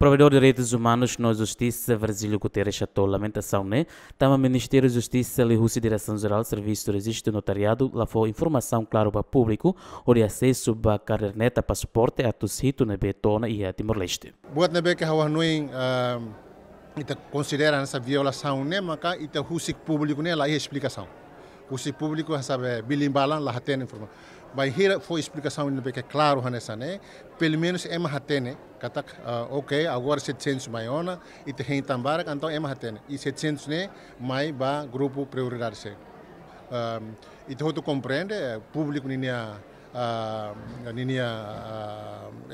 Provedor de Direitos Humanos na Justiça, Brasílio Guterres chatou lamentação, né? Tama Ministério da Justiça, Lihúcia Direção Geral, Serviço de Registro Notariado, lá foi informação claro para o público, ou de acesso para caderneta, passaporte, a Tussito, na Betona e a Timor-Leste. Boa na beca, Hawa Nui, ita considera essa violação, né, maca, ita público, né, lá é explicação kusi público sabe bilimbalan la hatene informa vai hira foi explicação ainda bem que é claro hanessa né pelo menos é uma hatene katak ok agora se change mai ona e te hein tambara então é uma hatene e se change né mai ba grupo prioridade se e te hoto compreende público ninia ninia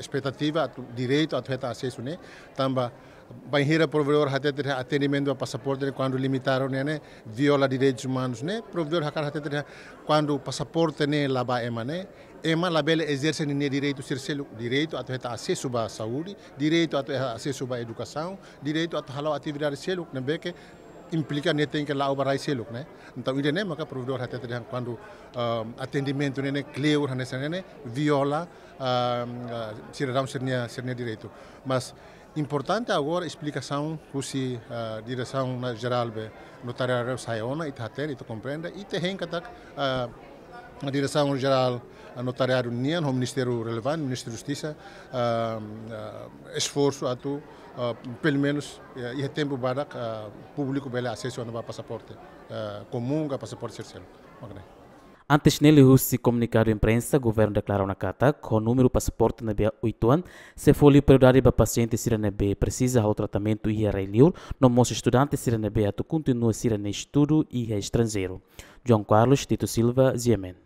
expectativa direito a ter acesso né tamba banheira provedor até ter atendimento a passaporte quando limitaram né, né viola direitos humanos né provedor hakar até ter quando passaporte né laba ema né ema label exerce né, né direito cercelo direito a ter acesso à saúde direito a ter acesso à educação direito a ter atividade selo né beque implica né tem que lá o barai seluk né então ide né maka provedor até ter quando um, ah, atendimento né, né clear hanesan né viola ah, ah, um, uh, sirram sirnya sirnya direito mas Importante agora a explicação que a direção geral do notariado Saiona e Tater, e compreende, e terreno que a direção geral do notariado NIAN, o Ministério relevante, o Ministério da Justiça, esforço a tu, pelo menos, e tempo para é o público bela acesso ao passaporte comum, ao passaporte social. Antes nele husi comunicado imprensa, o governo declarou na carta com o número passaporte na B8 anos, se for prioridade para paciente se na B precisa ao tratamento e reliur, não mostra estudante se na B continua se estudo e é estrangeiro. João Carlos Tito Silva, Ziamen.